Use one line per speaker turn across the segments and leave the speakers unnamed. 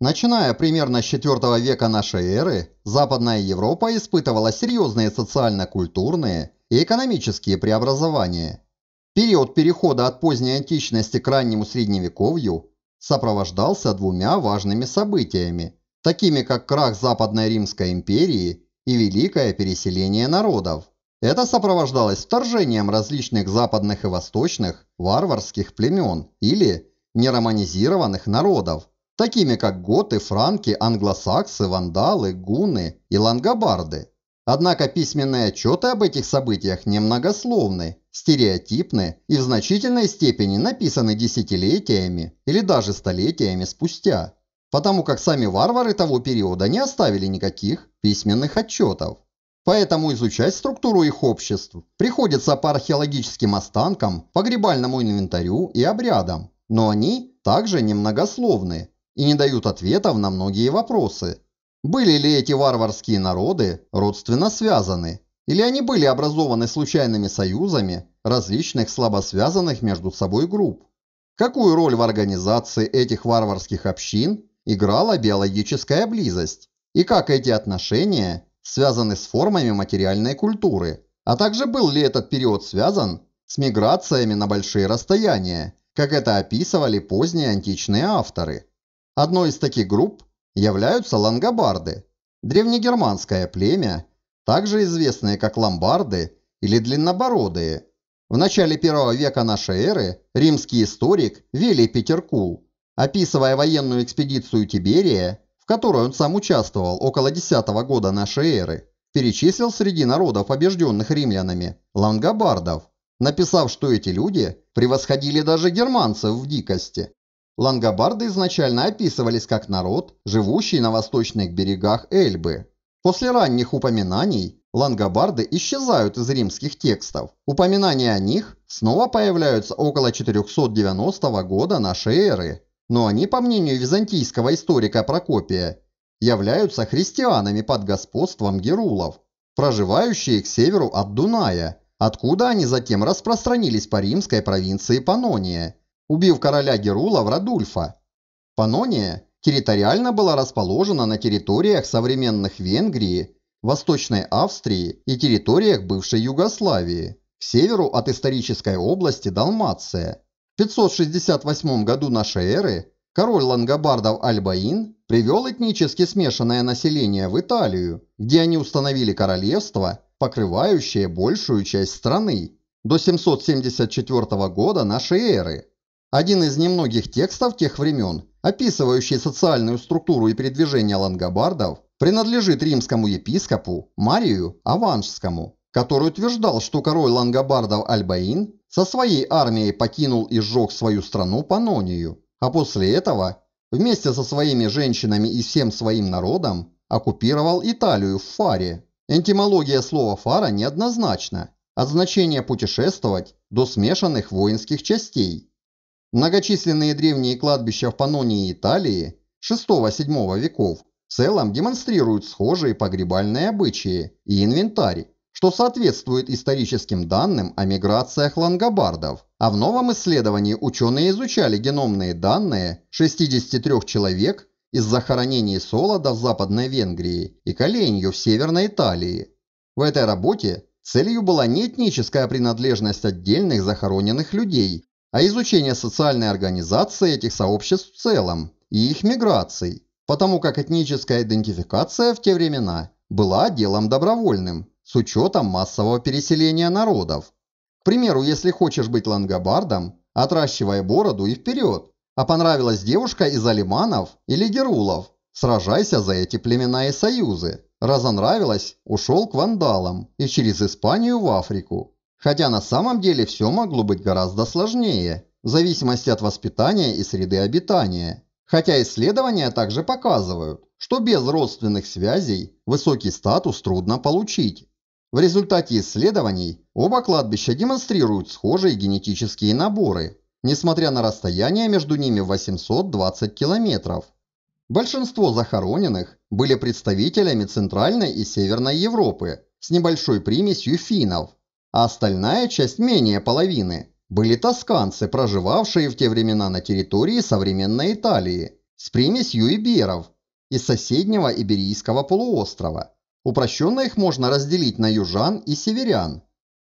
Начиная примерно с IV века нашей эры, Западная Европа испытывала серьезные социально-культурные и экономические преобразования. Период перехода от поздней античности к раннему средневековью сопровождался двумя важными событиями, такими как крах Западной Римской империи и великое переселение народов. Это сопровождалось вторжением различных западных и восточных варварских племен или нероманизированных народов, такими как готы, франки, англосаксы, вандалы, гунны и лангобарды. Однако письменные отчеты об этих событиях немногословны, стереотипны и в значительной степени написаны десятилетиями или даже столетиями спустя, потому как сами варвары того периода не оставили никаких письменных отчетов. Поэтому изучать структуру их обществ приходится по археологическим останкам, погребальному инвентарю и обрядам, но они также немногословны и не дают ответов на многие вопросы. Были ли эти варварские народы родственно связаны, или они были образованы случайными союзами различных слабосвязанных между собой групп? Какую роль в организации этих варварских общин играла биологическая близость? И как эти отношения связаны с формами материальной культуры? А также был ли этот период связан с миграциями на большие расстояния, как это описывали поздние античные авторы? Одной из таких групп являются лангобарды, древнегерманское племя, также известное как ломбарды или длиннобородые. В начале первого века нашей эры римский историк Велий Петеркул, описывая военную экспедицию Тиберия, в которой он сам участвовал около 10 года нашей эры, перечислил среди народов, побежденных римлянами, лангобардов, написав, что эти люди превосходили даже германцев в дикости. Лангобарды изначально описывались как народ, живущий на восточных берегах Эльбы. После ранних упоминаний лангобарды исчезают из римских текстов. Упоминания о них снова появляются около 490 года нашей эры. Но они, по мнению византийского историка Прокопия, являются христианами под господством герулов, проживающие к северу от Дуная, откуда они затем распространились по римской провинции Панония – убив короля Герула Врадульфа. Панония территориально была расположена на территориях современных Венгрии, Восточной Австрии и территориях бывшей Югославии, к северу от исторической области Далмация. В 568 году нашей эры король лангобардов Альбаин привел этнически смешанное население в Италию, где они установили королевство, покрывающее большую часть страны, до 774 года нашей эры, один из немногих текстов тех времен, описывающий социальную структуру и передвижение лангобардов, принадлежит римскому епископу Марию Аваншскому, который утверждал, что король лангобардов Альбаин со своей армией покинул и сжег свою страну Панонию, а после этого вместе со своими женщинами и всем своим народом оккупировал Италию в Фаре. Энтимология слова «фара» неоднозначна, от значения «путешествовать» до смешанных воинских частей. Многочисленные древние кладбища в Панонии и Италии VI-VII веков в целом демонстрируют схожие погребальные обычаи и инвентарь, что соответствует историческим данным о миграциях лангобардов. А в новом исследовании ученые изучали геномные данные 63 человек из захоронений Солода в Западной Венгрии и Коленью в Северной Италии. В этой работе целью была не этническая принадлежность отдельных захороненных людей, а изучение социальной организации этих сообществ в целом и их миграций, потому как этническая идентификация в те времена была делом добровольным, с учетом массового переселения народов. К примеру, если хочешь быть лангобардом, отращивая бороду и вперед, а понравилась девушка из алиманов или герулов, сражайся за эти племена и союзы. Разонравилась – ушел к вандалам и через Испанию в Африку. Хотя на самом деле все могло быть гораздо сложнее, в зависимости от воспитания и среды обитания. Хотя исследования также показывают, что без родственных связей высокий статус трудно получить. В результате исследований оба кладбища демонстрируют схожие генетические наборы, несмотря на расстояние между ними 820 километров. Большинство захороненных были представителями Центральной и Северной Европы с небольшой примесью финнов, а остальная часть менее половины были тосканцы, проживавшие в те времена на территории современной Италии, с примесью иберов из соседнего Иберийского полуострова. Упрощенно их можно разделить на южан и северян.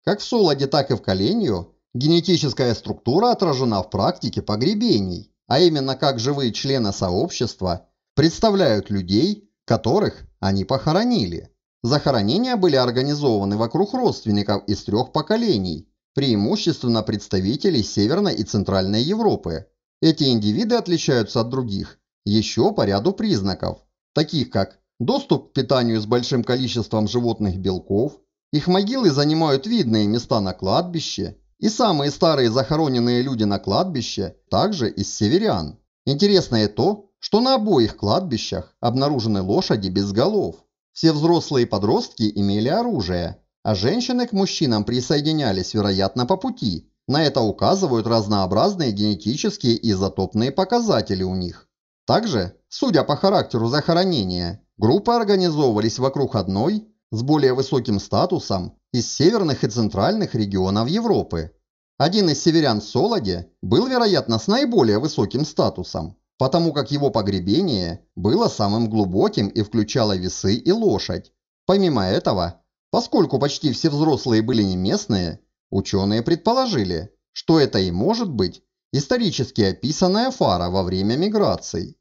Как в Солоде, так и в Коленью генетическая структура отражена в практике погребений, а именно как живые члены сообщества представляют людей, которых они похоронили. Захоронения были организованы вокруг родственников из трех поколений, преимущественно представителей Северной и Центральной Европы. Эти индивиды отличаются от других еще по ряду признаков, таких как доступ к питанию с большим количеством животных белков, их могилы занимают видные места на кладбище, и самые старые захороненные люди на кладбище также из северян. Интересно и то, что на обоих кладбищах обнаружены лошади без голов. Все взрослые подростки имели оружие, а женщины к мужчинам присоединялись, вероятно, по пути. На это указывают разнообразные генетические и изотопные показатели у них. Также, судя по характеру захоронения, группы организовывались вокруг одной, с более высоким статусом, из северных и центральных регионов Европы. Один из северян солоди был, вероятно, с наиболее высоким статусом потому как его погребение было самым глубоким и включало весы и лошадь. Помимо этого, поскольку почти все взрослые были не местные, ученые предположили, что это и может быть исторически описанная фара во время миграций.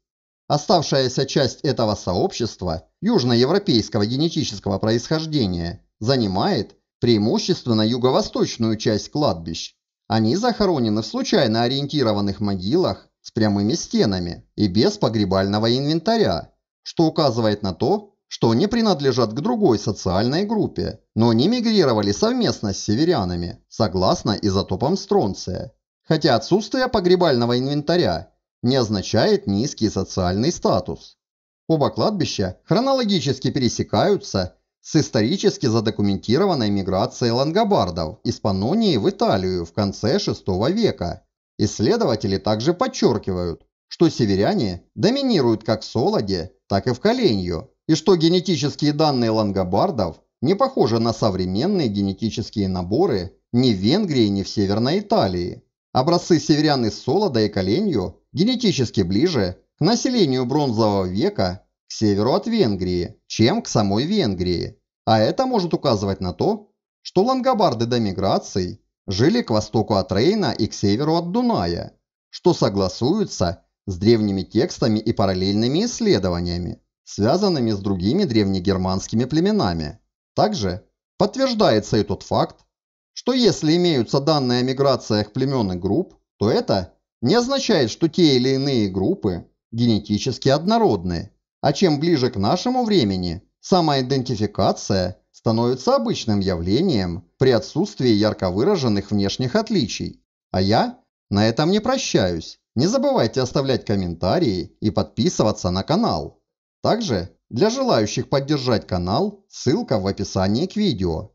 Оставшаяся часть этого сообщества южноевропейского генетического происхождения занимает преимущественно юго-восточную часть кладбищ. Они захоронены в случайно ориентированных могилах с прямыми стенами и без погребального инвентаря, что указывает на то, что они принадлежат к другой социальной группе, но не мигрировали совместно с северянами, согласно изотопам Стронция. Хотя отсутствие погребального инвентаря не означает низкий социальный статус. Оба кладбища хронологически пересекаются с исторически задокументированной миграцией лангобардов из Панонии в Италию в конце VI века – Исследователи также подчеркивают, что северяне доминируют как в Солоде, так и в Коленью, и что генетические данные лангобардов не похожи на современные генетические наборы ни в Венгрии, ни в Северной Италии. Образцы северян из Солода и Коленью генетически ближе к населению Бронзового века к северу от Венгрии, чем к самой Венгрии. А это может указывать на то, что лангобарды до миграции жили к востоку от Рейна и к северу от Дуная, что согласуется с древними текстами и параллельными исследованиями, связанными с другими древнегерманскими племенами. Также подтверждается и тот факт, что если имеются данные о миграциях племен и групп, то это не означает, что те или иные группы генетически однородны, а чем ближе к нашему времени самоидентификация становится обычным явлением при отсутствии ярко выраженных внешних отличий. А я на этом не прощаюсь. Не забывайте оставлять комментарии и подписываться на канал. Также для желающих поддержать канал ссылка в описании к видео.